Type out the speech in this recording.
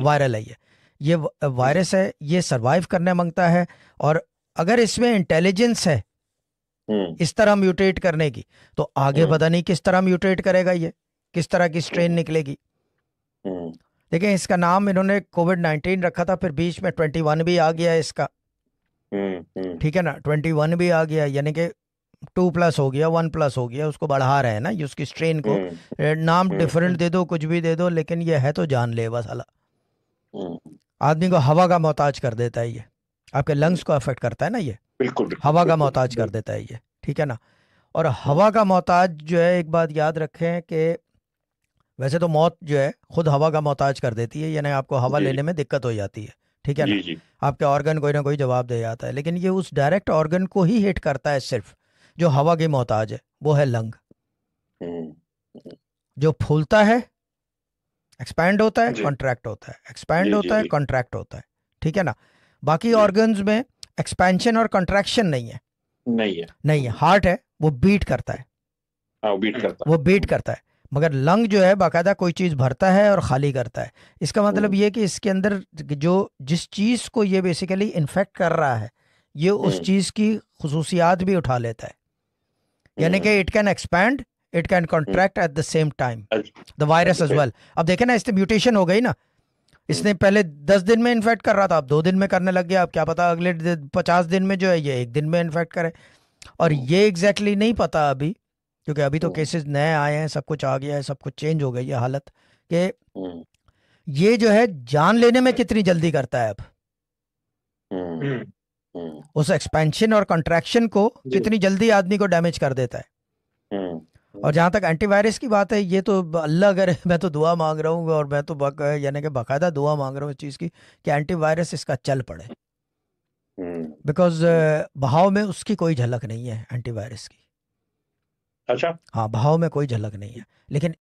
Viral है ये ये वायरस है ये सरवाइव करने मांगता है और अगर इसमें इंटेलिजेंस है हम्म। इस तरह म्यूटेट करने की तो आगे हम्म। पता नहीं किस तरह म्यूटेट करेगा ये किस तरह की स्ट्रेन हम्म। निकलेगी देखिए इसका नाम इन्होंने कोविड नाइनटीन रखा था फिर बीच में ट्वेंटी वन भी आ गया इसका ठीक है ना ट्वेंटी वन भी आ गया यानी कि टू प्लस हो गया वन प्लस हो गया उसको बढ़ा रहे हैं ना उसकी स्ट्रेन को नाम डिफरेंट दे दो कुछ भी दे दो लेकिन ये है तो जानलेवा साला हम्म। आदमी को हवा का मोहताज कर देता है ये आपके लंग्स को अफेक्ट करता है ना ये बिल्कुल, हवा का मोहताज कर देता है ये ठीक है ना और हवा का मोहताज जो है एक बात याद रखें कि वैसे तो मौत जो है खुद हवा का मोहताज कर देती है यानी आपको हवा लेने में दिक्कत हो जाती है ठीक है ना आपके ऑर्गन कोई ना कोई जवाब दे जाता है लेकिन ये उस डायरेक्ट ऑर्गन को ही हिट करता है सिर्फ जो हवा की मोहताज है वो है लंग हम्म, हम्म। जो फूलता है एक्सपैंड होता है कॉन्ट्रैक्ट होता है एक्सपैंड होता है कॉन्ट्रैक्ट होता है ठीक है ना बाकी ऑर्गन्स में एक्सपेंशन और कंट्रैक्शन नहीं है नहीं है नहीं है हार्ट है वो बीट करता है आ, हाँ, वो बीट करता है वो बीट करता है मगर लंग जो है बाकायदा कोई चीज़ भरता है और खाली करता है इसका मतलब ये कि इसके अंदर जो जिस चीज़ को ये बेसिकली इन्फेक्ट कर रहा है ये उस हम्म। चीज़ की खसूसियात भी उठा लेता है यानी हम्म। कि it can expand it can contract at the same time the virus as well अब देखे ना इससे म्यूटेशन हो गई ना इसने पहले दस दिन में इन्फेक्ट कर रहा था अब दो दिन में करने लग गया अब क्या पता अगले पचास दिन में जो है ये एक दिन में इन्फेक्ट करे और hmm. ये एग्जैक्टली exactly नहीं पता अभी क्योंकि अभी तो केसेस hmm. नए आए हैं सब कुछ आ गया है सब कुछ चेंज हो गई है हालत कि hmm. ये जो है जान लेने में कितनी जल्दी करता है अब उस एक्सपेंशन और कंट्रैक्शन को कितनी जल्दी आदमी को डैमेज कर देता है और जहाँ तक एंटीवायरस की बात है ये तो अल्लाह करे मैं तो दुआ मांग रहा हूँ और मैं तो यानी कि बाकायदा दुआ मांग रहा हूँ इस चीज़ की कि एंटीवायरस इसका चल पड़े बिकॉज हम्म। बहाव में उसकी कोई झलक नहीं है एंटीवायरस की अच्छा हाँ भाव में कोई झलक नहीं है लेकिन